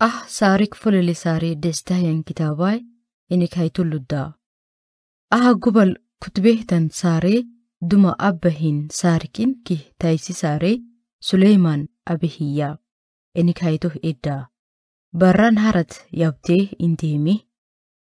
Ah, saarik fululisaari destahyan kitaabay inik Luddaa. aha gubal kutbehtan saare duma abbahin saarikin ki taysi saare suleyman abihiyya inik haytuh idda. Barran harat yabteh yool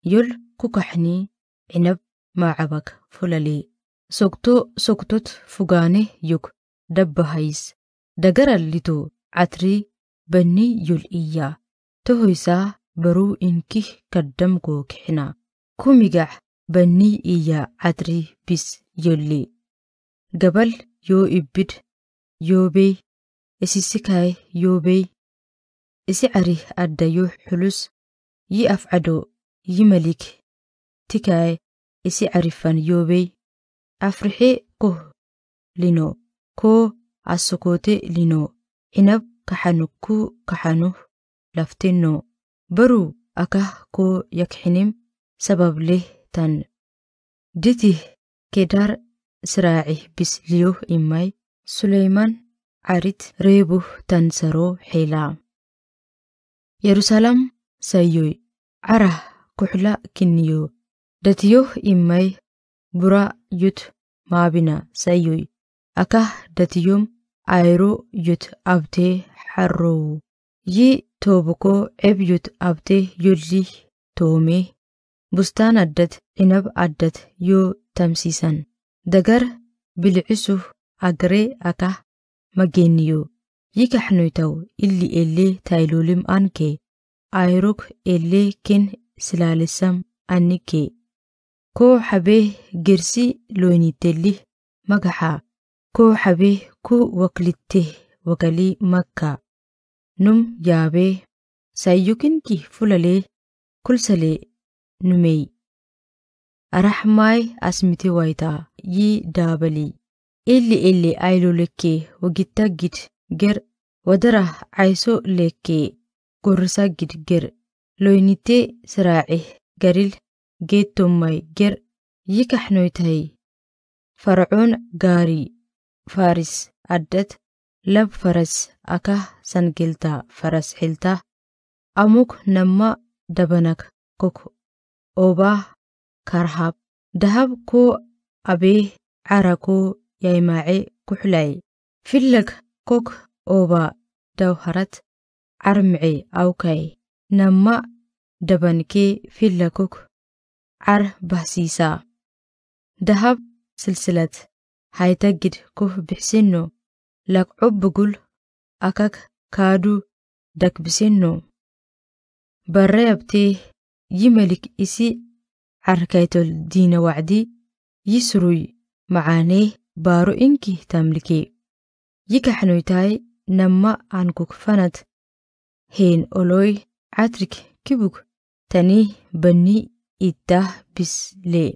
yol kukaxni cinab maacabak fulali. Sogto sogtot fugaane yog dabbahays dagaral litu catri banni yul iyya. tohoysaa baruu inkih kaddhamgoo kixna ku migax banni iya cadri bis yolli gabal yoo ibbid yoobey isisikaay yoobey isi carih addayo xulus yi afcado yi malik tikaay isi carifan yoobey afrixe koh lino koo asokoote lino cinab kaxanu ku kaxanu lafteenno baruu akah koo yakxinim sabableh tan ditih kedar siraacih bisliyoo immay suleyman carit reebuh tan saroo xeelaa yerusalam sayoy carah kuxla kiniyo datiyoo imay bura yut maabina sayoy akah datiyom ayro yut abtee xarrow Yi toobuko ebyut abdee yurrii toome bustaan addad inab addad yoo tamsiisan dagar bilicisuuf agree akaa mageeniyoo Yii taw illi elee tayloolim ankee ayruk elee ken silaalesam annikee koo xabee gersi loonitelli magaxaa koo xabee ku waklittee wakalii Makka? num yaabee ki fulalee kulsalee numey araxmaay asmite waytaa yii daabalii illi illi aylo lekkee wagitta gid ger wadara ayso lekkee gorrisa gid ger loynitee siraacih garil geettommay ger yikaxnoytahay farcoon gaarii faaris addad لب فرس أكه سنجلتا فرس حلتا أموك نما دبنك كوك أوبا كرهب دهب كو أبيه عركو يايماعي كحلاي فلك كوك أوبا دوهرت عرمعي أوكي نما دبنكي فلكوك عر بهسيسا دهب سلسلة هايتجد كوه بحسنو lakqobba gul akak kaaduu dakbisennoo barrayabtee yimelik isi carkaytol diina wacdi suruy macaanee baaro inki tamlikee yikaxnoytaay nama ankuk fanad heen oloy catrik Kibug tanii banni ittah bislee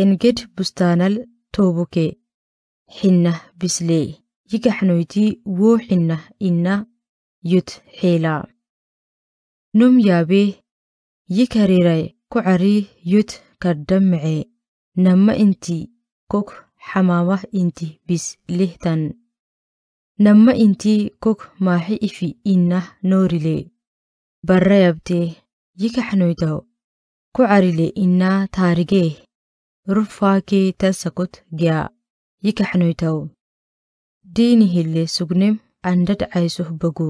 enged bustaanal tooboke xinna bisley yigaxnoyti woo xinna inna yut xila num yaabe yikariray kucari yut kardhamce namma inti kok xamamah inti bis lihtan namma inti kok maaxi ifi inna noorile barayabte yikaxnoytaw carile ina taarigee rufaakee tasakot gya yikaxnuy taw diinihile sugnem andad aysuh bagu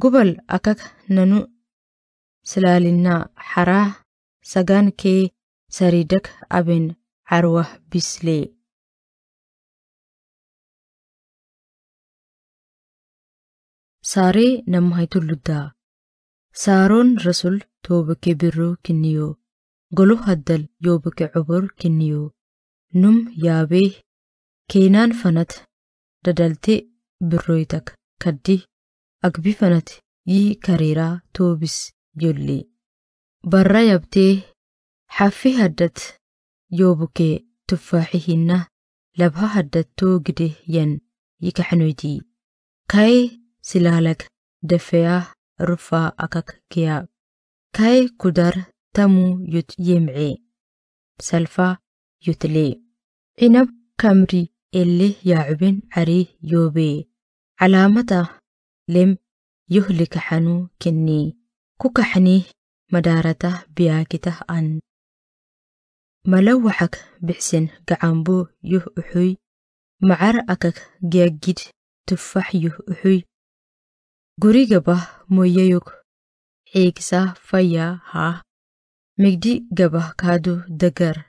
gubal akak nanu slaalina xaraah sagankee saridak aben carwah bisle saaree namahaytuludaa saaroon rasul toobake biro kiniyo golo haddal yoobake cobor kiniyo num yaabeeh Keenaan fanat-dadalte birrooytak kaddi agbi fanat yii kareera toobis jollee barra yabtee hafi haddat yoo bukee tuffaaxihinna labha haddat too gide yan yikaxnoyti kay silaalag dafeya rufaa akak kiyaa kay kudar tamuu yut yemcee salfa yutlee cinab kamri اللي يعبن عري يوبي علامته لم يهلك حنو كني كوكحني مدارته بياكته أن ملوحك بحسن قعنبو يه أحوي معرأكك جاجد تفح يه أحوي قريقبه موييك حيكسا فيا ها مجدي قبه كادو دقر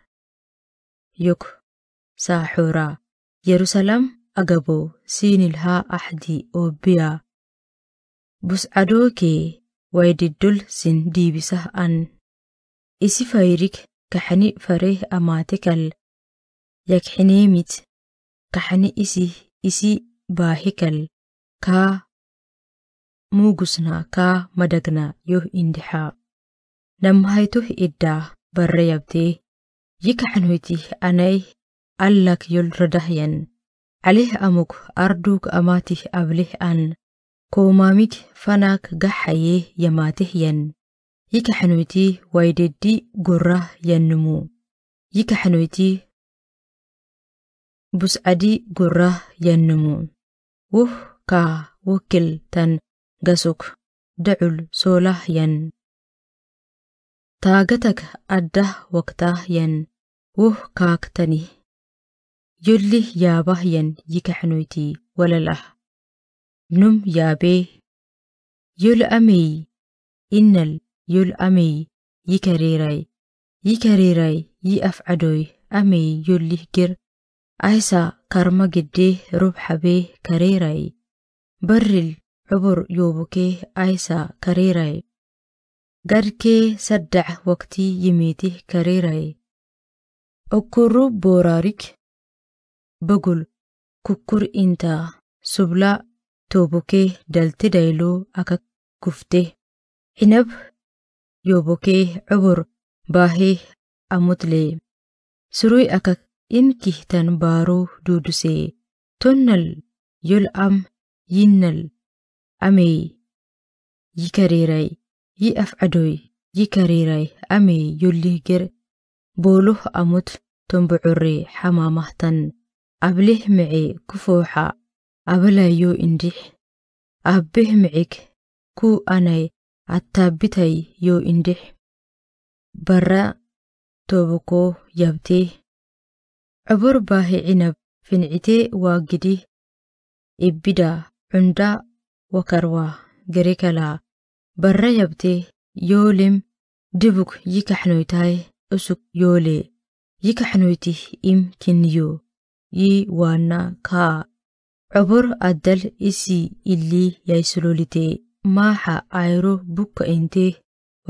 يوك ساحورا yerusalem agabo siinilhaa axdi obiya buscadookee waydiddol sin diibisah an isi fayrig kaxani fareh amaatekal yakxineemit kaxani isi isi baahikal kaa muugusna kaa madagna yoh indixaa namhaytoh iddaah barrayabtee yikaxanoytih anay allak yulradahyan alih amuk arduk amatih ablih an koomamik fanak gaxayeh yamatihyan yikaxanuyti waydeddi gorah yannumu yikaxanuyti busadi gorah yannumu wuh ka wukil tan gasuk dacul soolahyan taagatak addah waktahyan wuh kaagtani يا بهين يكحنويتي ولا له نم يا بيه يول أمي إنل أمي يكريري يكريري يأفعدوي أمي يله جر أيسا كرما جديه ربح بيه كريري برل عبر يوبكيه أيسا كريري garkee سدع وقتي يميته كريري أكرو بوراريك بقول ككر انتا سبلا توبوكي دلت دايلو أكا كفته عنب يوبوكي عبر باهي أمتلي سروي أكا إن كهتن بارو دودسي تنل يل أم ينل أمي يكريري يأف عدوي يكريري أمي يلي جر بوله أمت تنبعري تن ablih micey kufooxa abalayo indhix aabbeh micig kuu anay attaabitay yo indhix barra toobako yabtee cobor baahe cinab fincitee waa gidih ibbida cundha wakarwa gerekalaa barra yabte yoolem debug yikaxnoytaay usug yoole yikaxnoytih im kinniyo يي وانا كا عبر أدل إسي إلي يسلولتي ماحا أيرو بوكا إنتي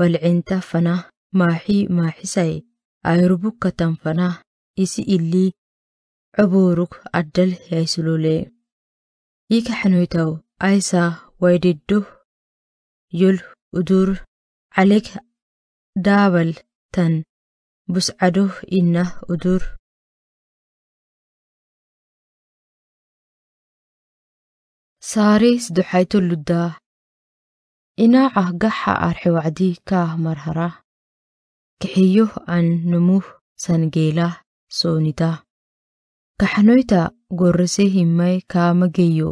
والعنتا فنا ماحي ماحساي أيرو بوكا تنفنا إسي إلي عبورك أدل يسلولي إيكا حنويتاو أيسا ويددو يل ودور عليك دابل تن بسعدو إنه ودور saaray sdduxayto luddaah inaaca ah gaxa arxiwacdii kaah marhara kixiyoh an numuh sangeelah soonidah kaxnoyta gorrese himmay kaamageyo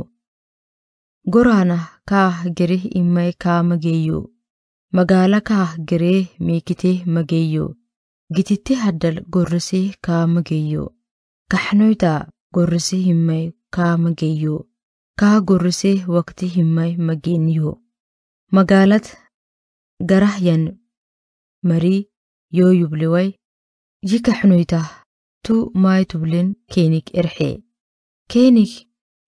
goraanah kaah gereh immay kaamageyo magaala kaah geree meekiteh mageyo gititi haddal gorreseh kaamageyo kaxnoyta gorrese himmay kaamageyo Kaa gorrisee waqtii himmay mageenyoo magaalad Garahyan yan marii yoo yubliway yi xunuuytah tu maay tubleen keenik erxee keenik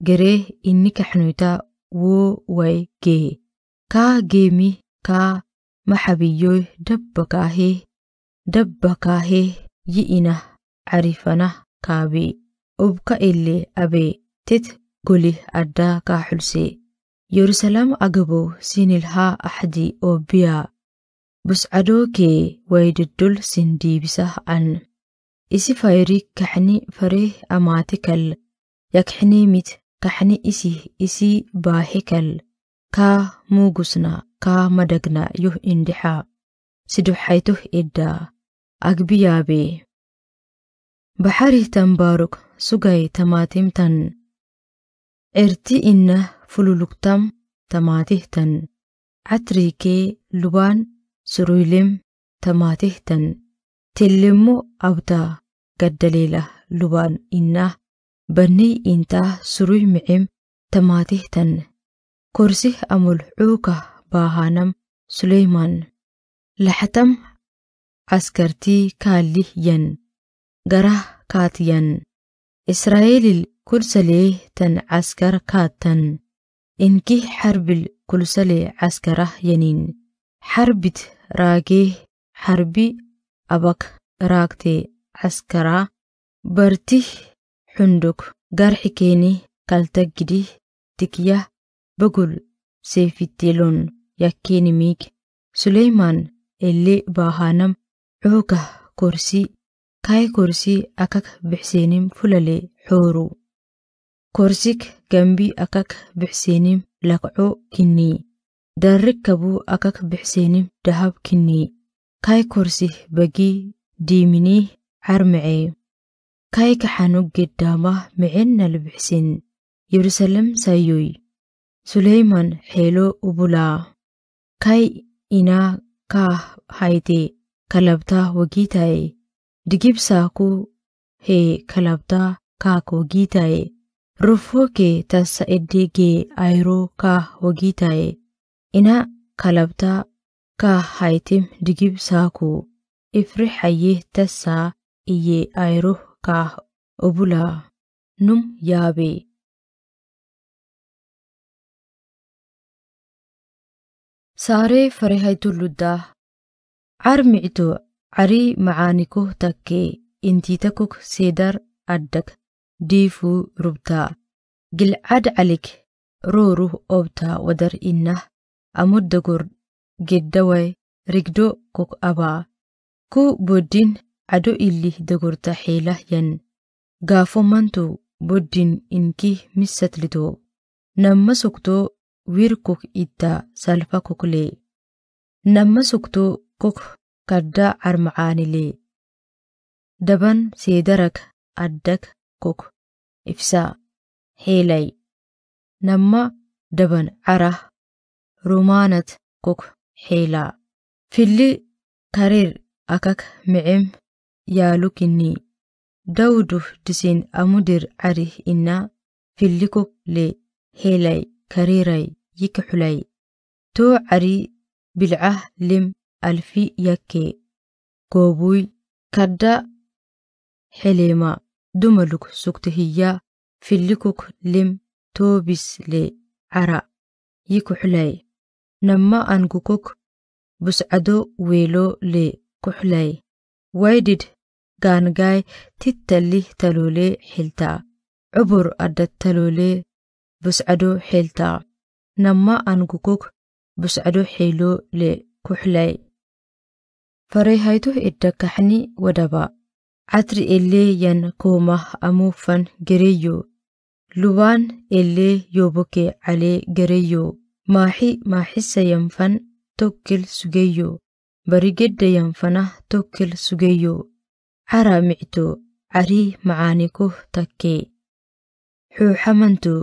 geree inni xunuuytaa woo way gee kaa geemi kaa maxabiyoy dabba kaahee dabba kaahee yi'inah carifanah kaabee obka ele abee tet guli addaa kaa xulse agaboo agabo sinilhaa axdi oo biyaa buscadoo kee waydiddul sin diibisah an isi fayrik kaxni fareh amaatikal Yakxinimit kaxni isi isii baahikal kaa muugusna kaa madagna yuh indhixa sidhxaytoh iddaa agbiyaabe Baxari tanbaaruk sugay tamaatimtan Erti inna fululuktam tamatihtan. Catriikee lubaan suruylem tamatihtan. Tillimu abtaa gaddaliila lubaan inna bannii intaa suruy micim tamatihtan. Korsih amul cuuka baahanam Suleyman. Laxatam askartii kaalih yan. Garah kaat yan. إسرائيل الكلسلي تن عسكر كاتن إنكي حرب الكرسلي عسكره ينين حربت راجيه حربي أبك راكتي عسكرا برتيه حندق garxikeeni تكيا بقول tikyah تيلون يكيني ميك سليمان اللي باهانم عوكه كرسي Kay korsii akak bixseeniim fulalee xooru. Korsik gambii akak lakco kinni. kinnii. Darrikabuu akak bixseeniim dahab kinni. Kay korsih bagii diiminii harmacee. Kaayi kaxanu geddaamah micena libixsin. Yerusalem sayoy. Suleyman xeeloo ubulaa. kay inaa kaa haytee kalabtaa wagii digibsaakuu hee kalabtaa kaak giitaaye rufoo kee tassa eddee gee ayiroo kaa wogiitaaye ina kalabtaa kaa haytim digibsaakuu ifri hayeh tassa iye ayroo kaak obulaa num yaabee saaree Arii macaanikoo takkee intiita takuk seedar addak diifuu rubtaa. Gilcad calik rooruu obtaa wadar inah amot dogor geddaway rigdo kok abaa. Ku boddin cado ilih dogorta gaafo mantuu boddin inkih misat litoo. Nama soktoo wir kok itta salfa koklee. Nama soktoo kok kadda armacaanilee daban seedarak addak kok ibsa heelay namma daban carah rumaanat kok heelaa filli kariir akak micem yaalukinii dawuduf disin amudir carih inna filli kok le heelay kariray xulay! too carii bilcah lim alfi yakkee goobuy kadda xeleema dumaluk sugtahiya filikuk lem toobisle cara yikuxlay namma angukok buscado weelo le kuxlay waydid gaangaay tittalih talolee xiltaa cubur adda talolee buscado xiltaa namma angukok buscado xeeloo le kuxlay fareehaytu idda kaxni wadaba catri ellee yan koomah fan gereeyo lubaan ellee yooboke calee gereeyo maaxi maaxisayanfan tokkil sugeeyo barigeddayanfanah tokkil sugeeyo cara micto carii macaanikoh takkee xuuxamantu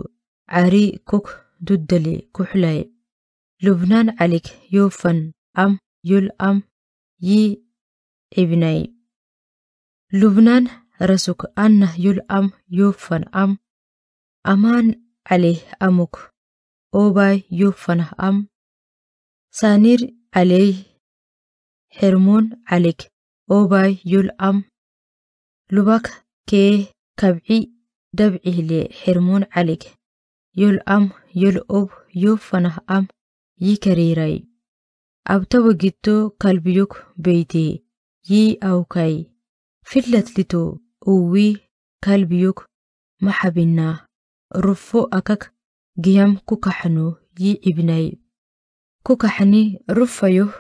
carii kok duddale kuxlay lubnaan calik fan am yul am yi ibnayi. Lubnan rasuk anna yul am yofan am amaan alih amuk obay yofan am sanir alih hermoon alik oobay yul am lubak kee kabci dabcihlee hermoon alik yul am yul ob yofanah am yi kariiray Abta giddoo kalbiyok beeyte yi awkay fillad lito kalbiyuk ma maxabinaa rufo akak giyam kukaxno yi ibnay ruffa rufayoh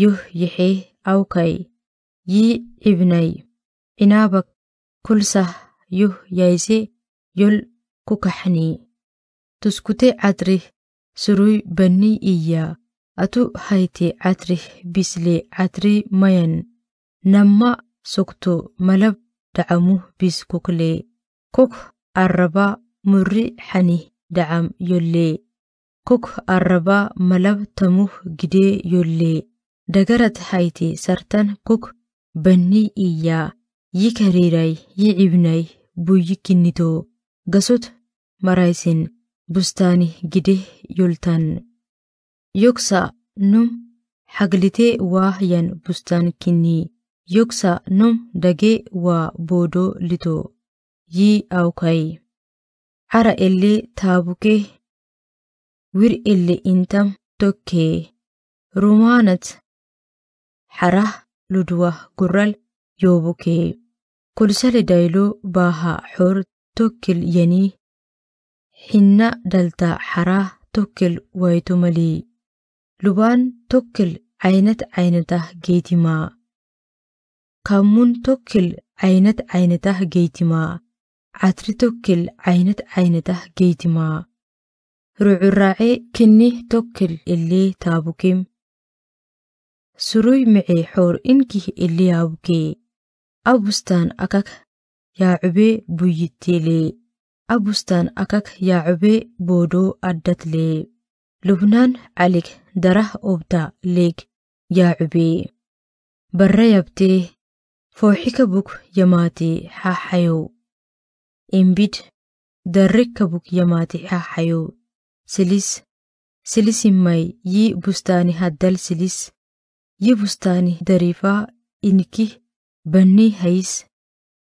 yoh yexe awkay yi ibnay inaabak kulsah yoh yayse yol kukaxni tuskute cadri suruy bani iya atu hayte catri bisle catri mayan nama sokto malab dacamu bis kokle kok arraba murri xani dacam yolle kok arraba malab tamuh gidee yolle dagarad hayti sartan kok banni iya yi kariiray yi cibnay buyi kinito gasod maraysin bustaani gidee yoltan yoksa num haglitee waa yan bustaan kinii yoksa num dagee waa boodoo lito yii awkay cara illee taabukee wir illee intam tokkee rumaanat harah ludwa gurral yoobukee kulsale dayloo baaha xor tokkel yani hinna dalta harah tokkel mali. Lubaan tokkil aynat aynatah geetimaa. Kammun tokkil aynat aynatah geetimaa. Catri tokkil aynat aynatah geetimaa. Rucuraace kinnih tokkil illee taabukim. Suruy micee xoor inkih illee yaabukee. Abustaan akak yaacubee buyyitteelee. Abustaan akak yaacubee boodoo addatlee. لبنان عليك دره أبدا ليك يا عبي برا يبتي فوحك بك يماتي حيو إنبيت درك بك يماتي حيو سلس سلس ماي يي بستاني هدل سلس يي بستاني دريفا إنكي بني هيس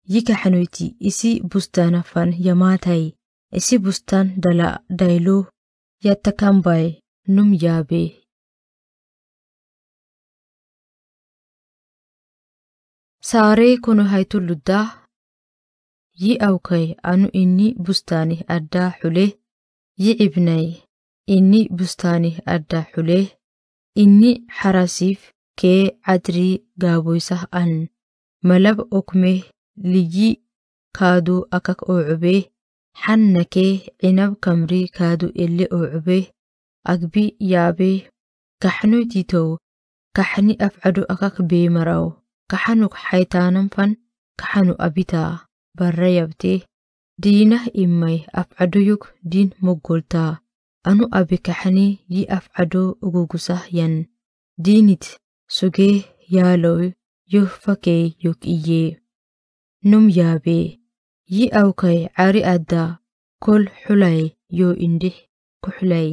يكا حنويتي إسي بستان فان يماتي إسي بستان دلا دايلو Yatakambaye yaabee. saaree kunu luddaa yi awkay anu inni bustaani addaa xulee yi cibnay inni bustaani adda xulee inni xarasiif kee cadri gaaboysah an malab okmeh liyyi kaaduu akak oo xannakee cinab kamriikaadu ele oocube agbi yaabe kaxnoytitow kaxni afcado akak beemaraw kaxanuk xaytaananfan kaxanu abitaa barra yabte diinah imay afcadoyuk diin moggoltaa anu abi kaxni yi afcado ugugusah yan diinit sugee yaalow yoh fakee yok iyee num yaabee yi awkay cari adda kol xulay yoo indih ku xulay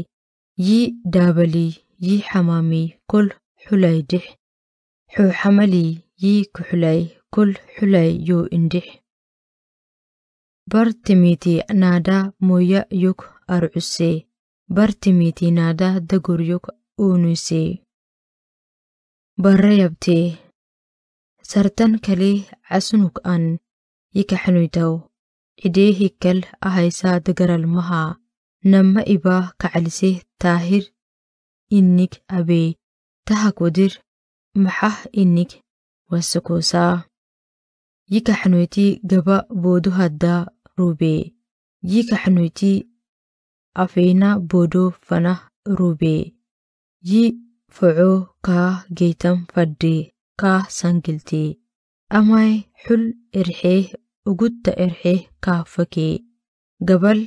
yi daabali yi xamami kol xulay dih xuu xamali yi ku xulay kol xulay yoo indih bartimiti naada moya yuk arcuse bartimiti naada dagur yuk uunuse barayabte sartan kale casunug an yikaxanuytaw idee hikkal ahaysaa dagaralmahaa nama ibaa kacalisee taahir inig abee tahak wadir innik inig wasakoosaa yikaxnoyti gaba boodu Yi rubee yikaxnoyti afeena boodoo fanah rubee yi facoo kaa geytam fadhee kaa sangiltee amay xul erxee uguta erxe fakee gabal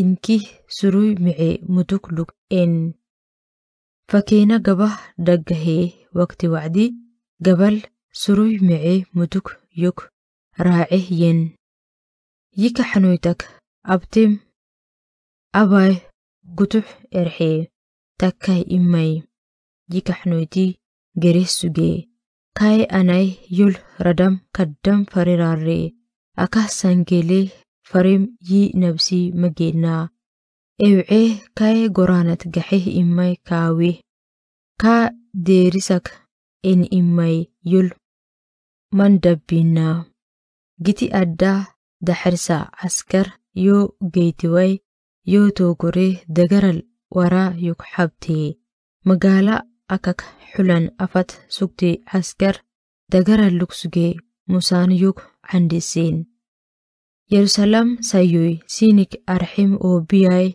inkih suruy mutuk lug een fakeena gaba dhaggahee wakti wacdi gabal suruy mice mutuk yok raaceh yen yika xanuytak abtim abay gutux erxee takkah imay yika xanuyti gereh sugee kay anay yol radam kaddam fariraaree akka sangeelee farim yi nabsii mageednaa ewcee kay goraanad gaxeh immay kaawe kaa deerisak immay imay man mandabinaa giti addaa daxersa caskar yoo geetiway yoo toogoree dagaral waraa yug xabtee magaala akak xulan afad sugtee caskar dagaral lugsugee musaan yug. candi siin yerusalem sayoy sinik arxim oo biyay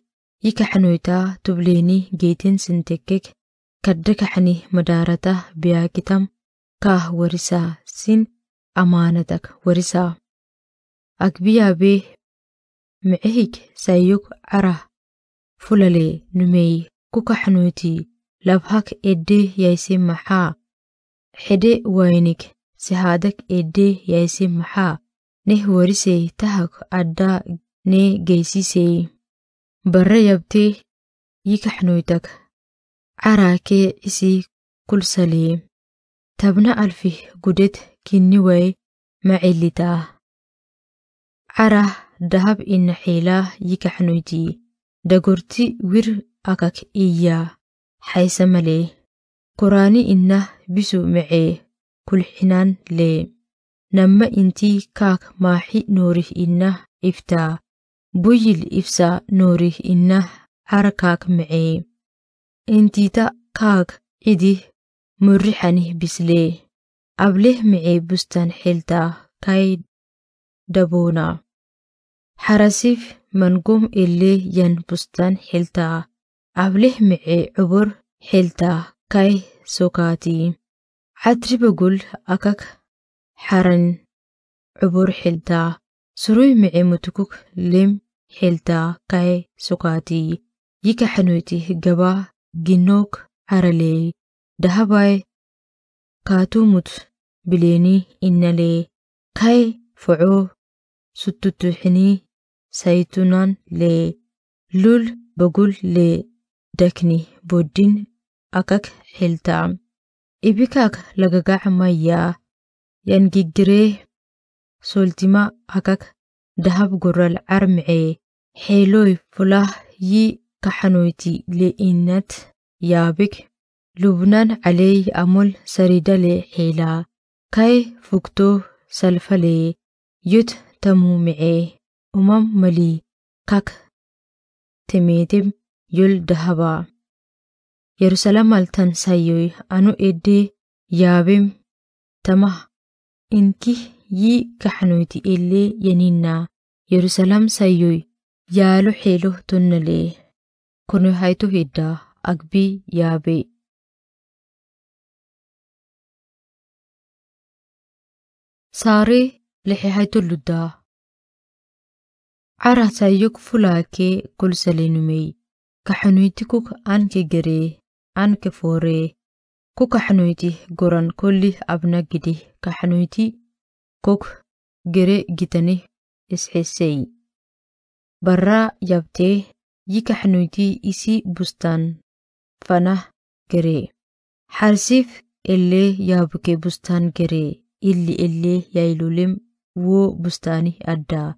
yikaxanoytaa tubleeni geetin sintekek kaddekaxani madaarata biyaakitam kaah warisaa sin amaanadak warisaa agbiyaabee micehig sayog carah fulale numey kukaxanoytii labhak edde yayse maxaa xedhe waynig sihaadak eedee yaise maxaa neh warisey tahag adhaa nee geysisey barre yabtee caraa kee isi kulsalee. tabna kinni guded ma cillitaa carah dahab xiilaa yikaxnoyti dagorti wir akak iyaa xaysamalee koraani inna bisu mecee كل حنان لي نما انتي كاك ماحي نوريه إنه إفتا بويل إفسا نوريه إنه عركاك معي انتي تا كاك إديه مريحانه بسلي أبليه معي بستان حلتا كاي دبونا حرسيف منقوم إلي ين بستان حلتا أبليه معي عبر حلتا كاي سوكاتي عدري بقول أكاك حرن عبور حلتا سروي معي متكوك لم حلتا كاي سقاتي يكا حنوتي جبا جنوك عرلي دهباي مت بليني إنالي كاي فعو ستتوحني سيتونان لي لول بقول لي دكني بودين أكاك حلتا Ibikaak lagagaa ammayyaa yangigiree sooltimaa akak dahab goral micee xeeloy fulah yi kaxanoyti le'inat yaabik lubnan caleey amol saridale xeelaa kay fugtoo salfalee yut tamuumicee umam mali kak temeetem yol dahabaa Yerusaalem altan sayoy anu ede yaabem tamah inki yii kaxnoyti illee yanina Yerusaalem sayoy yaalo xeelo tonnalee kono hayto hidda agbi yaabe. Saare lexi hayto ludda cara sayok fulaake kolsalenumey kaxanoytikuk anke geree anke fooree ku kaxnoyti goran kolli abna gidi kaxnoyti kog gere gitani isxisey barraa yabtee yi kaxnoyti isi bustan fana gere xarsif ellee yaabuke bustan gere illi elee yaylulem woo bustani addaa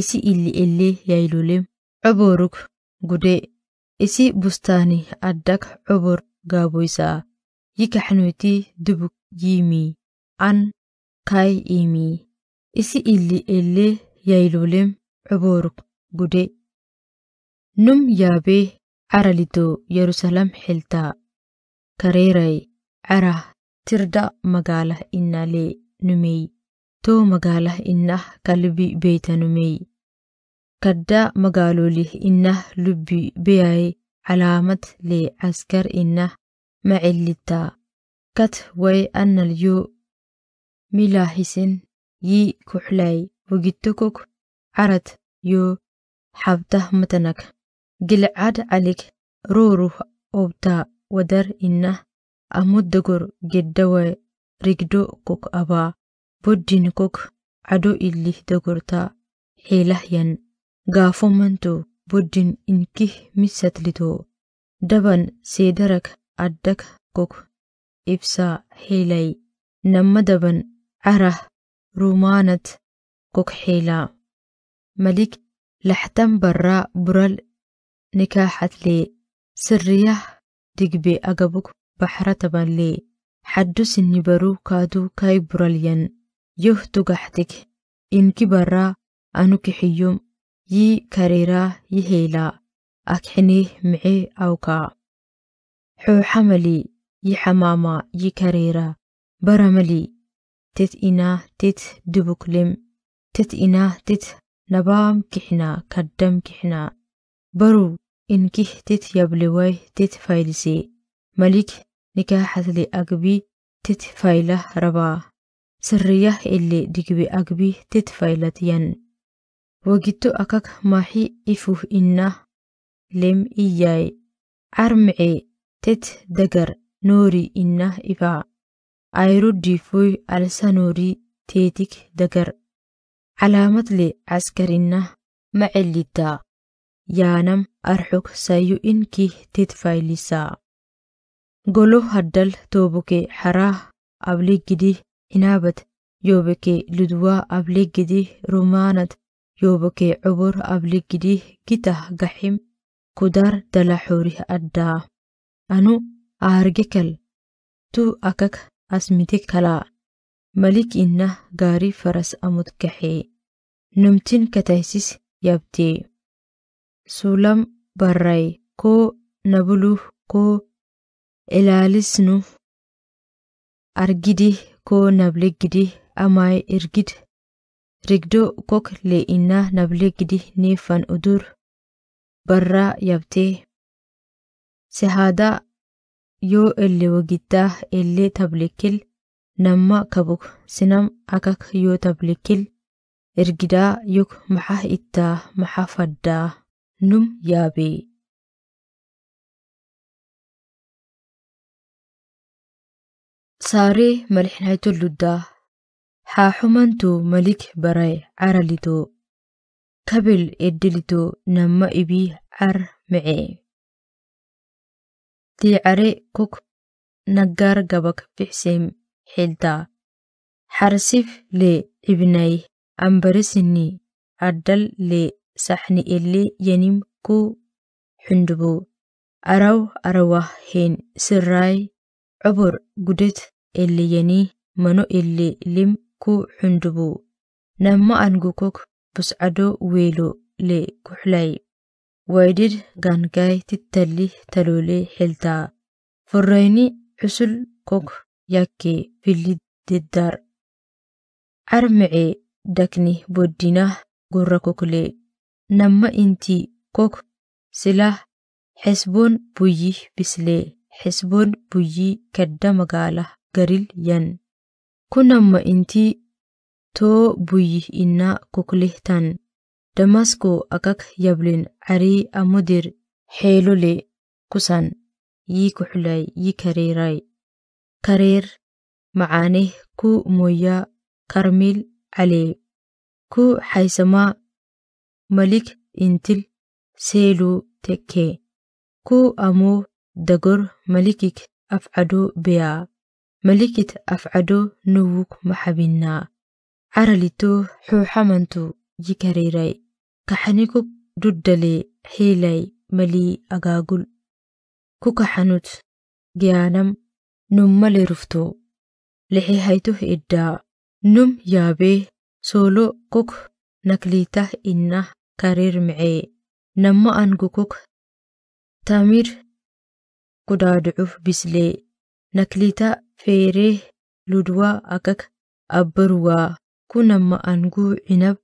isi illi elee yaylulem coborug gude Isii bustaanii coboor cubur gaaboysaa yikaxnuyti dubug yiimii an kay iimii isi illi ele yaylolem cuboruk gude num yaabee caralitoo yerusalem xiltaa kareeray carah tirda magaalah lee numey too magaalah inah kalbi numey. kaddaa magaaloolih inah lubbi beyay calaamad le caskar inah macelitaa kad way analyo milaahisin yi kuxlay wogitokok carad yo xabtah matanak gilcad calik roruh obta wadar inah amodogor geddaway rigdo kok abaa boddinkok cado ilih dogortaa xeelahyan gaafamantu buddin inki misatlito daban seedarak addak kok ibsa helay. nama daban carah rumaanat kok xila malik laxtan barra bural nikaaxatlee sirriyah digbe agabuk baxra tabanlee xaddu sinibaru kaadu kay buralyan yoh tugaxtik inki barra anu kixiyom yi karira yihayla akxini mici awka xuuxamali yixamaama yikarira baramali tet ina tet dubuklim tet ina tet nabaam kixna kaddam kixna baru inkih tet yabliway tet faylise malik nikaaxatli agbi tet faylah rabaa siriyah ili digbi agbi tet faylatiyan Wogittuu akak maaxi ifu inna lem iyay arm'e tet dagar noori inna ifaa. ayru difuy alsa noori tetik dagar, Calaamad calaamatle ma macellita, yaanam arxuk sayu ted tedfaylisa, golo hadal toobokee harah ablegidih cinaabat ludwaa able gidi rumaanat yoobakee cubur abligidih gita gaxim kudar dala xoorih addaa anu kal. tu akak asmite kalaa malik ina gaari faras amut gaxee nomtin kataysis yabtee Suulam barray koo nabulu koo ilaalisnu argidih koo nablegidih amay irgid Rigdoo koka le'innaa gidi ni fan udur barraa yabte sehadaa yoo elle wogiddah ellee tablekil namma kabuk sinam akak yoo tablekil ergidaa yok maxah ita maxaa fadda num yaabee. saaree malxinhay tolluddaa haa malik baray caralitoo kabel eddilitoo namma ibii ar mecee tii care kok naggar gabak bixseem xilta xarsif lee cibnay ambaresini addal lee saxni ellee yanim kuu xunduboo araw arawah heen sirraay cobor gudet eleyanii mano elle lim ku xundubu angu kok buscado weelo le kuxlay waydid gankay titali talole xelta forayni cusul kok yakke filidedar carmece dakni boddinah gora kokle nama inti kok silah xesboon buyyi bisle xesboon buyyi kadda magaalah garil yan kunamma inti too buyi ina kuklihtan damasko akak yablin cari amudir xeelole kusan yii kuxulay yi kareeray kareer macaaneh ku moya karmil calee ku xaysama malik intil seelu tekkee ku amo dagor malikik afcado beya malikit afcado nuwuk maxabinaa caralito xuuxamantu jikariiray kaxanikuk duddale mali agagul agaagul kukaxanut giyaanam nummale rufto lexihaytoh iddaa num yaabee soolo kok nakliitah inah karir micee nama angukok tamir kudaadcuh bislee naklita فيري لدوا اكاك ابروى كنما أنجو عنب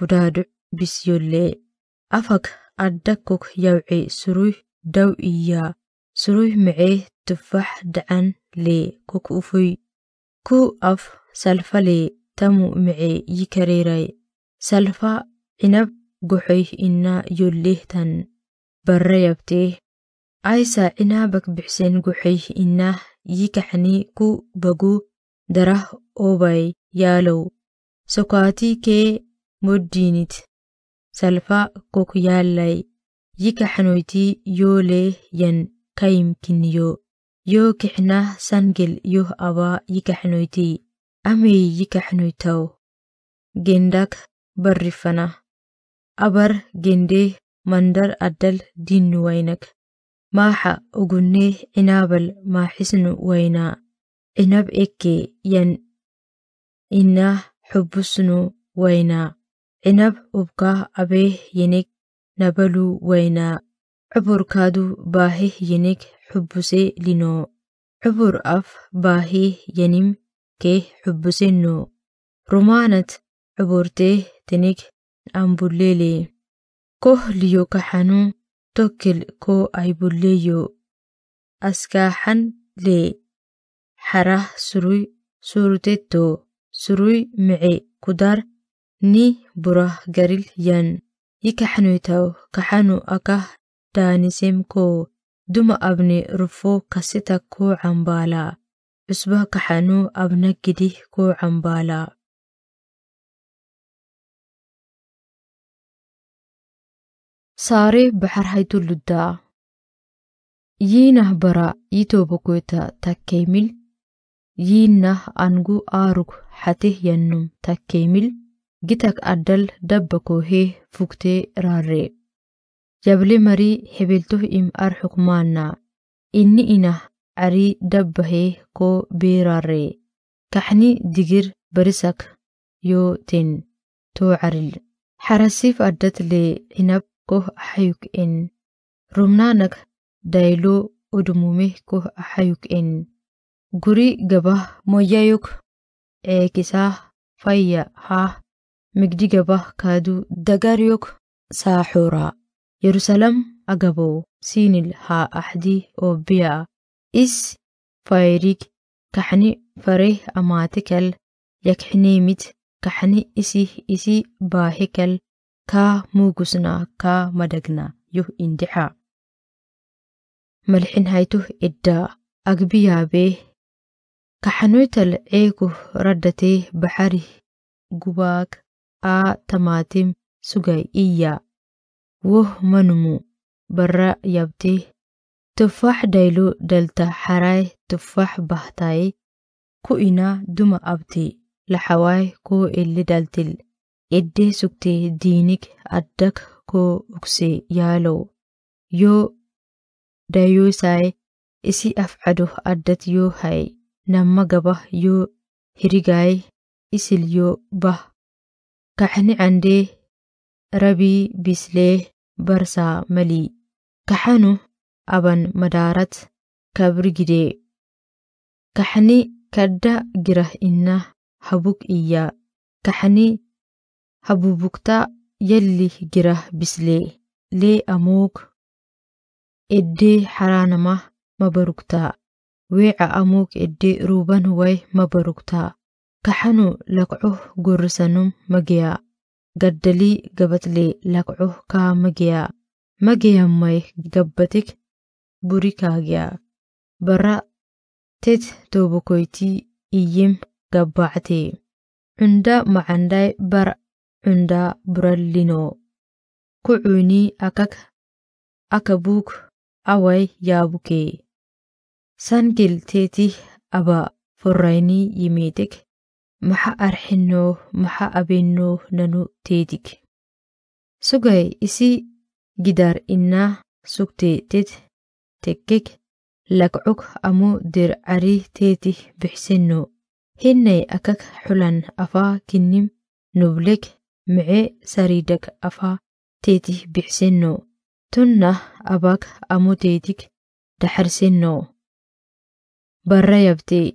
كدادو بسيولي أفك أدكوك يوعي سروح دو إيا سروح معي تفاح دعان لي كوكوفي كو أف سلفا لي تمو معي يكريري سلفا انب قحيه إنا يولى تن برايبتيه انا بك بحسين قحيه إنا yikahni ku bagu darah obay yaalow sokaati kee moddinit salfa kok yaallay yikahnoyti yoolee yan kayimkiniyo yoo kixnah sangel yoh abaa yikahnoyti amey yikahnoytaw gendak barrifanah abar gendee mandar addal dinuwaynak Maaxa ugunne inaabal maaxisnu waynaa, inab ekkee yan inah xubusnu waynaa, inab ubkah abee yenek nabaluu waynaa, cuburkaadu baahih yenek xubusee linoo, cubur af baahe yenim kee xubusenoo, rumaanat cuburteeh tenek ambuleelee, koh liyo kaxanuu tokkel koo aybuleyo askaaxan lee xarah suruy surteto suruy mice kudar ni burah garil yan ikaxnuytaw kaxanu akah daanisemko duma abni rufo kasita koo cambaala. cusba kaxanu abna gidih koo cambaala. Saaree baxar haytu luddaa. Yiinah bara yitobakweta takkeymil. Yiinah angu aaruk hatih yannum takkeymil. Gitak addal dabbakohee fuktee raaree. Jable marii hebeltoh im ar maannaa. Inni inah carii dabbahee koo beeraarre Kaxni digir barisak yoo tin too caril. Xarasif addad lee cinab koh axayuk en romnanak daylo udumumeh koh axayuk en guri gabah moyayuk ceekisah faya hah migdi gabah kaadu dagaryok saaxura yerusalem agabow sinil haa axdi oo biya is fayrig kaxni fareh amaatekal yakxinimit kaxni isih isi baahikal kaa muugisnaa kaa madagnaa yuh indhixaa malxinhaytuh iddaa agbiyaabee kaxanuytal ceekuh raddatee baxari gubaag aa tamaatim sugay iyyaa woh manumu barra yabtee tufax dhaylu dhalta xaraay tufax bahtaye ku inaa duma abti laxawaay koo eli dhaltil eddee suktee diinig addag koo uksee yaalow yoo dayuusaay isi afcado addat yoo hay nama gaba yoo hirigaay isil yoo bah kaxni candee rabii bislee barsaa mali. kaxanu aban madaarat kabrigidee kaxni kadda gira inna habug iya kaxni habuubuktaa yalli gira bislee lee amuug eddee haraanama mabarugtaa weeca amuug eddee ruuban way mabarugtaa kaxanu lakcoh gorisanum mageyaa gaddalii gabatlee lakcoh kaa mageyaa mageyammay gabbatik burikaagiyaa bara tet toobakoytii iyyim gabacatee cunda macanday bara cunda burallinoo kucunii akak akabuuk away yaabukee sangil teeti aba furrayni yimitek maxa arxinnoo maxa abenoo nanu teetik sugay isi gidar inaa sugtee tet tekkek lakcuk amu dir cari teeti bixseno hinnay akak xulan afaa kinim nublek Micee sariidak afaa teetii bixisennoo tunnah abaak teetik daharsennoo. Barra yabdee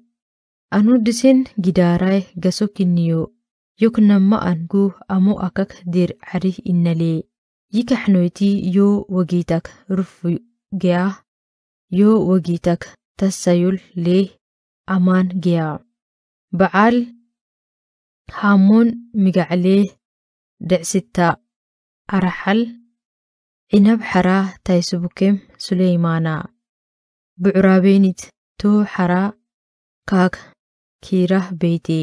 anu disen gidaaraay gaso kinniyoo yoknamma an guu amoo akak dir cari inalee yikaxnoytii yoo wagiitak rufu giyaa yoo wagiitak tassayul lee amaan giyaa. Bacaal haamoon migaclee dhicsitaa araxal cinab xaraa taaysubukem suleymaanaa bucraabeenit too xaraa kaak kiirah beete.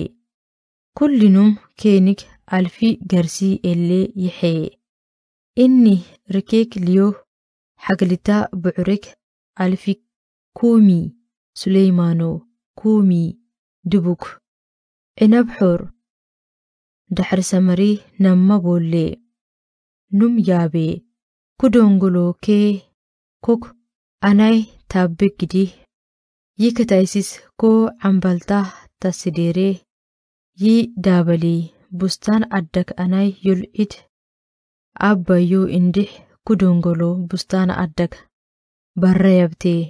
kullinum keenik alfi garsii ellee yaxee inni rikeek liyoo xaglitaa bucurek alfi kuumii suleymaanoo kuumii dubuk cinab xoor daxarsa marii namma boollee num yaabee ku dongoloo kee kuk anay taabbe gidih yikataysis koo ta sideere yi daabalii bustaan addag anay yul'id abbayuu indih ku dongoloo bustaana addak barrayabtee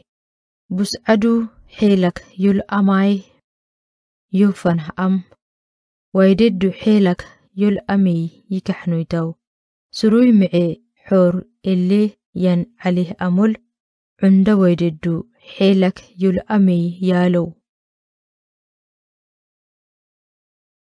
bus aduu xeelak yul amay yofan am waydhedu xeelag yol amay yikaxnuydaw suruy mece xoor ele yan calih amol cunda waydhedu xeelag yol amay yaalow